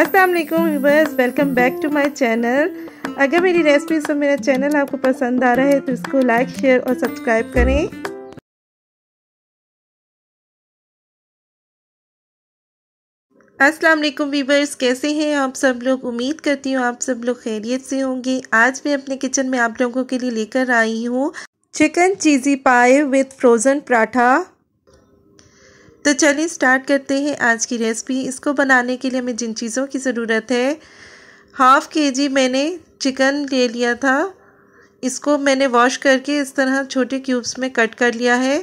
अस्सलाम वालेकुम viewers welcome back to my channel अगर मेरी रेसिपीज और मेरा चैनल आपको पसंद आ रहा है तो इसको लाइक शेयर और सब्सक्राइब करें अस्सलाम वालेकुम वीवर्स कैसे हैं आप सब लोग उम्मीद करती हूँ आप सब लोग खैरियत से होंगे आज मैं अपने किचन में आप लोगों के लिए लेकर आई हूँ चिकन चीज़ी पाए विथ फ्रोज़न पराठा तो चलिए स्टार्ट करते हैं आज की रेसिपी इसको बनाने के लिए हमें जिन चीज़ों की ज़रूरत है हाफ़ के जी मैंने चिकन ले लिया था इसको मैंने वॉश करके इस तरह छोटे क्यूब्स में कट कर लिया है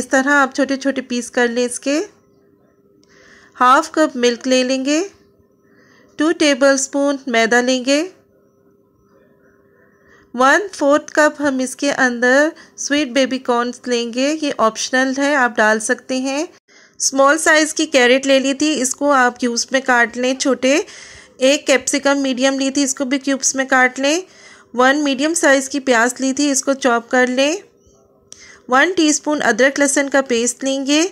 इस तरह आप छोटे छोटे पीस कर लें इसके हाफ़ कप मिल्क ले लेंगे टू टेबल स्पून मैदा लेंगे वन फोर्थ कप हम इसके अंदर स्वीट बेबी कॉर्नस लेंगे ये ऑप्शनल है आप डाल सकते हैं स्मॉल साइज़ की कैरेट ले ली थी इसको आप क्यूब्स में काट लें छोटे एक कैप्सिकम मीडियम ली थी इसको भी क्यूब्स में काट लें वन मीडियम साइज़ की प्याज ली थी इसको चॉप कर लें वन टीस्पून अदरक लहसुन का पेस्ट लेंगे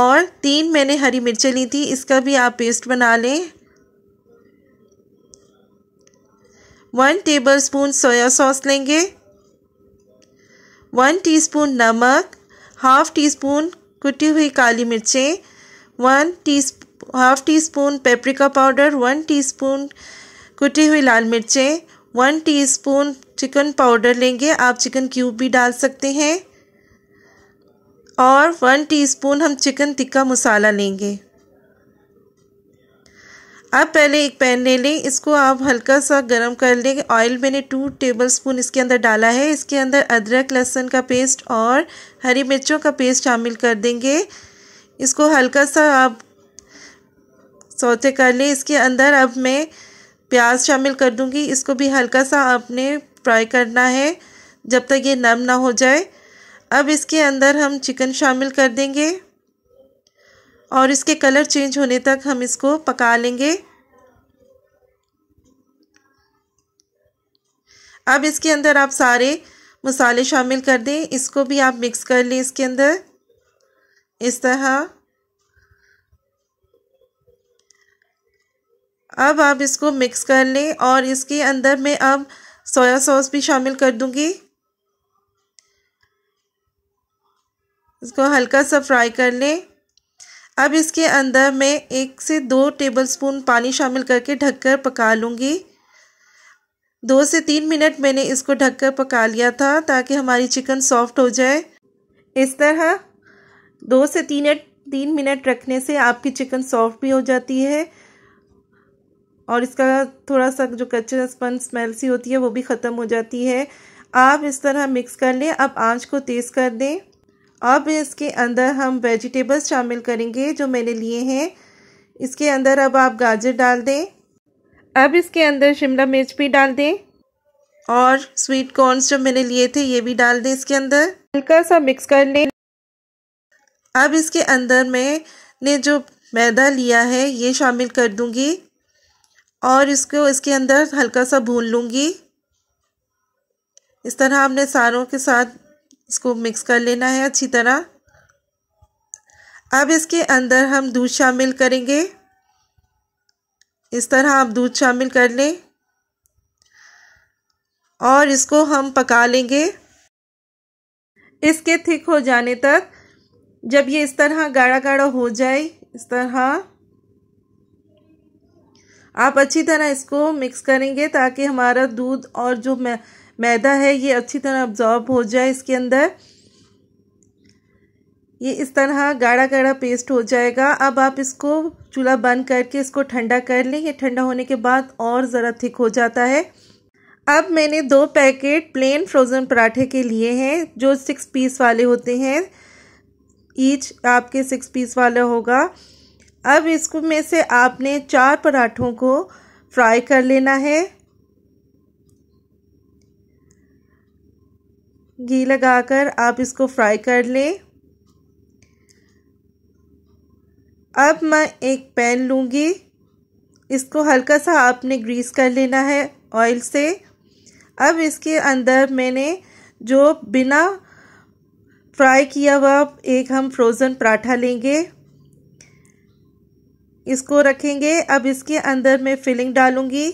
और तीन मैंने हरी मिर्चें ली थी इसका भी आप पेस्ट बना लें one tablespoon soya sauce लेंगे वन टीस्पून नमक हाफ टी स्पून कुटी हुई काली मिर्चें one tea half teaspoon paprika powder one teaspoon कुटी हुई लाल मिर्चें वन टीस्पून चिकन पाउडर लेंगे आप चिकन क्यूब भी डाल सकते हैं और वन टीस्पून हम चिकन टिक्का मसाला लेंगे आप पहले एक पैन ले लें इसको आप हल्का सा गर्म कर लें ऑयल मैंने टू टेबल स्पून इसके अंदर डाला है इसके अंदर अदरक लहसुन का पेस्ट और हरी मिर्चों का पेस्ट शामिल कर देंगे इसको हल्का सा आप सौते कर लें इसके अंदर अब मैं प्याज शामिल कर दूंगी इसको भी हल्का सा आपने फ्राई करना है जब तक ये नम ना हो जाए अब इसके अंदर हम चिकन शामिल कर देंगे और इसके कलर चेंज होने तक हम इसको पका लेंगे अब इसके अंदर आप सारे मसाले शामिल कर दें इसको भी आप मिक्स कर लें इसके अंदर इस तरह अब आप इसको मिक्स कर लें और इसके अंदर मैं अब सोया सॉस भी शामिल कर दूंगी इसको हल्का सा फ्राई कर लें अब इसके अंदर मैं एक से दो टेबलस्पून पानी शामिल करके ढककर पका लूँगी दो से तीन मिनट मैंने इसको ढककर पका लिया था ताकि हमारी चिकन सॉफ्ट हो जाए इस तरह दो से तीन तीन मिनट रखने से आपकी चिकन सॉफ्ट भी हो जाती है और इसका थोड़ा सा जो स्पन स्मेल सी होती है वो भी ख़त्म हो जाती है आप इस तरह मिक्स कर लें अब आंच को तेज़ कर दें अब इसके अंदर हम वेजिटेबल्स शामिल करेंगे जो मैंने लिए हैं इसके अंदर अब आप गाजर डाल दें अब इसके अंदर शिमला मिर्च भी डाल दें और स्वीट कॉर्नस जो मैंने लिए थे ये भी डाल दें इसके अंदर हल्का सा मिक्स कर लें अब इसके अंदर मैंने जो मैदा लिया है ये शामिल कर दूंगी और इसको इसके अंदर हल्का सा भून लूँगी इस तरह हमने सारों के साथ इसको मिक्स कर लेना है अच्छी तरह अब इसके अंदर हम दूध शामिल करेंगे इस तरह आप दूध शामिल कर लें और इसको हम पका लेंगे इसके थिक हो जाने तक जब ये इस तरह गाढ़ा गाढ़ा हो जाए इस तरह आप अच्छी तरह इसको मिक्स करेंगे ताकि हमारा दूध और जो मैदा है ये अच्छी तरह अब्जॉर्ब हो जाए इसके अंदर ये इस तरह गाढ़ा गाढ़ा पेस्ट हो जाएगा अब आप इसको चूल्हा बंद करके इसको ठंडा कर लें ये ठंडा होने के बाद और ज़रा थिक हो जाता है अब मैंने दो पैकेट प्लेन फ्रोज़न पराठे के लिए हैं जो सिक्स पीस वाले होते हैं ईच आपके सिक्स पीस वाला होगा अब इसको में से आपने चार पराठों को फ्राई कर लेना है घी लगाकर आप इसको फ्राई कर लें अब मैं एक पैन लूँगी इसको हल्का सा आपने ग्रीस कर लेना है ऑयल से अब इसके अंदर मैंने जो बिना फ्राई किया हुआ एक हम फ्रोज़न पराठा लेंगे इसको रखेंगे अब इसके अंदर मैं फिलिंग डालूँगी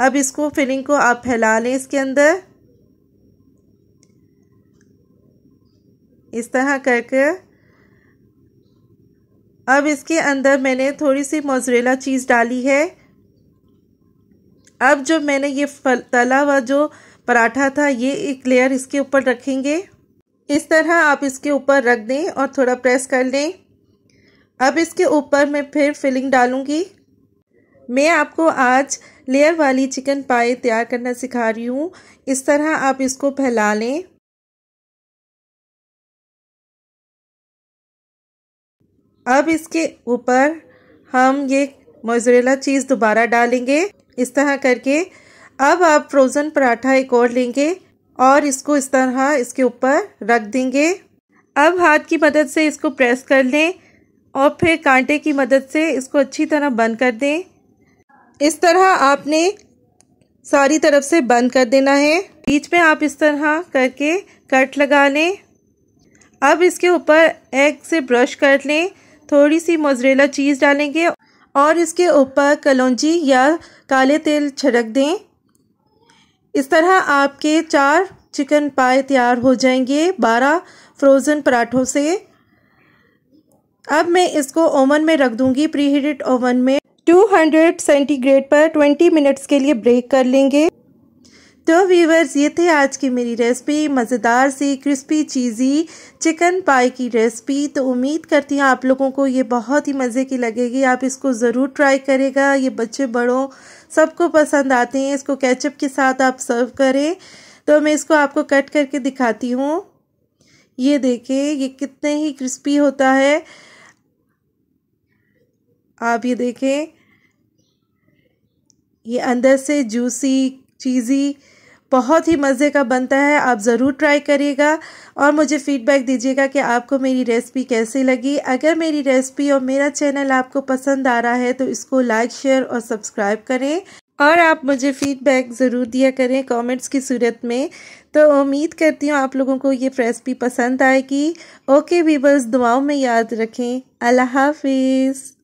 अब इसको फिलिंग को आप फैला लें इसके अंदर इस तरह करके अब इसके अंदर मैंने थोड़ी सी मोजरेला चीज़ डाली है अब जो मैंने ये फल तला हुआ जो पराठा था ये एक लेयर इसके ऊपर रखेंगे इस तरह आप इसके ऊपर रख दें और थोड़ा प्रेस कर लें अब इसके ऊपर मैं फिर फिलिंग डालूंगी मैं आपको आज लेयर वाली चिकन पाई तैयार करना सिखा रही हूँ इस तरह आप इसको फैला लें अब इसके ऊपर हम ये मोजरेला चीज़ दोबारा डालेंगे इस तरह करके अब आप फ्रोज़न पराठा एक और लेंगे और इसको इस तरह इसके ऊपर रख देंगे अब हाथ की मदद से इसको प्रेस कर लें और फिर कांटे की मदद से इसको अच्छी तरह बंद कर दें इस तरह आपने सारी तरफ से बंद कर देना है बीच में आप इस तरह करके कट लगा लें अब इसके ऊपर एग से ब्रश कर लें थोड़ी सी मोजरेला चीज़ डालेंगे और इसके ऊपर कलौजी या काले तेल छिड़क दें इस तरह आपके चार चिकन पाए तैयार हो जाएंगे बारह फ्रोज़न पराठों से अब मैं इसको ओवन में रख दूंगी प्री हीटेड ओवन में 200 सेंटीग्रेड पर 20 मिनट्स के लिए ब्रेक कर लेंगे तो व्यूवर्स ये थे आज की मेरी रेसिपी मज़ेदार सी क्रिस्पी चीज़ी चिकन पाई की रेसिपी तो उम्मीद करती हूँ आप लोगों को ये बहुत ही मज़े की लगेगी आप इसको ज़रूर ट्राई करेगा ये बच्चे बड़ों सबको पसंद आते हैं इसको कैचअप के साथ आप सर्व करें तो मैं इसको आपको कट करके दिखाती हूँ ये देखें ये कितने ही क्रिस्पी होता है आप ये देखें ये अंदर से जूसी चीज़ी बहुत ही मज़े का बनता है आप ज़रूर ट्राई करिएगा और मुझे फ़ीडबैक दीजिएगा कि आपको मेरी रेसिपी कैसी लगी अगर मेरी रेसिपी और मेरा चैनल आपको पसंद आ रहा है तो इसको लाइक शेयर और सब्सक्राइब करें और आप मुझे फ़ीडबैक ज़रूर दिया करें कमेंट्स की सूरत में तो उम्मीद करती हूँ आप लोगों को ये रेसिपी पसंद आएगी ओके वीबर्स दुआओं में याद रखें अल्लाह हाफिज़